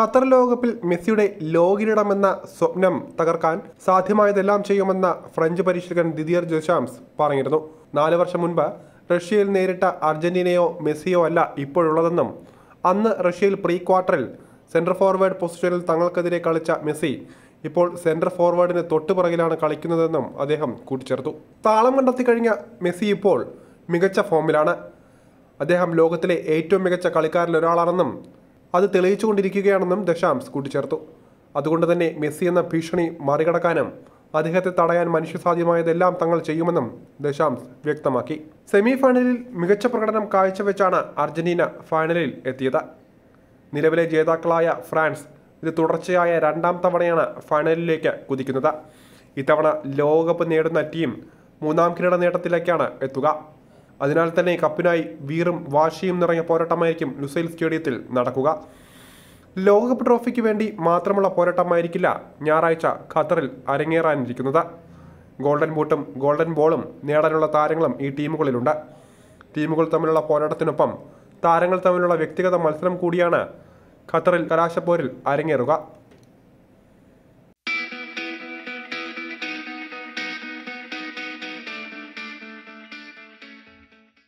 Qatar ലോകകപ്പിൽ മെസ്സിയുടെ ലോകിനിടമെന്ന സ്വപ്നം തകർക്കാൻ സാധ്യമായതെല്ലാം ചെയ്യുമെന്ന ഫ്രഞ്ച് പരിശീലകൻ ദിദിയർ ജോഷാംസ് പറഞ്ഞിരുന്നു നാല് വർഷം മുൻപ് റഷ്യയിൽ നേരിട്ട അർജന്റീനയോ മെസ്സിയോ അല്ല ഇപ്പോഴുള്ളതെന്നും അന്ന് റഷ്യയിൽ പ്രീ ക്വാർട്ടറിൽ സെൻറ്റർ ഫോർവേഡ് പൊസിഷനിൽ തങ്ങൾക്കെതിരെ കളിച്ച മെസ്സി ഇപ്പോൾ സെൻറ്റർ ഫോർവേഡിന് തൊട്ടുപിറകിലാണ് കളിക്കുന്നതെന്നും അദ്ദേഹം കൂട്ടിച്ചേർത്തു താളം കണ്ടെത്തി കഴിഞ്ഞ മെസ്സി ഇപ്പോൾ മികച്ച ഫോമിലാണ് അദ്ദേഹം ലോകത്തിലെ ഏറ്റവും മികച്ച കളിക്കാരിൽ ഒരാളാണെന്നും അത് തെളിയിച്ചുകൊണ്ടിരിക്കുകയാണെന്നും ദശാംസ് കൂട്ടിച്ചേർത്തു അതുകൊണ്ട് തന്നെ മെസ്സി എന്ന ഭീഷണി മറികടക്കാനും അദ്ദേഹത്തെ തടയാൻ മനുഷ്യസാധ്യമായതെല്ലാം തങ്ങൾ ചെയ്യുമെന്നും ദശാംസ് വ്യക്തമാക്കി സെമി ഫൈനലിൽ മികച്ച പ്രകടനം കാഴ്ചവെച്ചാണ് അർജന്റീന ഫൈനലിൽ എത്തിയത് നിലവിലെ ജേതാക്കളായ ഫ്രാൻസ് ഇത് തുടർച്ചയായ രണ്ടാം തവണയാണ് ഫൈനലിലേക്ക് കുതിക്കുന്നത് ഇത്തവണ ലോകകപ്പ് നേടുന്ന ടീം മൂന്നാം കിരീട നേട്ടത്തിലേക്കാണ് എത്തുക അതിനാൽ തന്നെ കപ്പിനായി വീറും വാശിയും നിറഞ്ഞ പോരാട്ടമായിരിക്കും ലുസൈൽ സ്റ്റേഡിയത്തിൽ നടക്കുക ലോകകപ്പ് ട്രോഫിക്ക് വേണ്ടി മാത്രമുള്ള പോരാട്ടമായിരിക്കില്ല ഞായറാഴ്ച ഖത്തറിൽ അരങ്ങേറാനിരിക്കുന്നത് ഗോൾഡൻ ബൂട്ടും ഗോൾഡൻ ബോളും നേടാനുള്ള താരങ്ങളും ഈ ടീമുകളിലുണ്ട് ടീമുകൾ തമ്മിലുള്ള പോരാട്ടത്തിനൊപ്പം താരങ്ങൾ തമ്മിലുള്ള വ്യക്തിഗത മത്സരം കൂടിയാണ് ഖത്തറിൽ കലാശപ്പോരിൽ അരങ്ങേറുക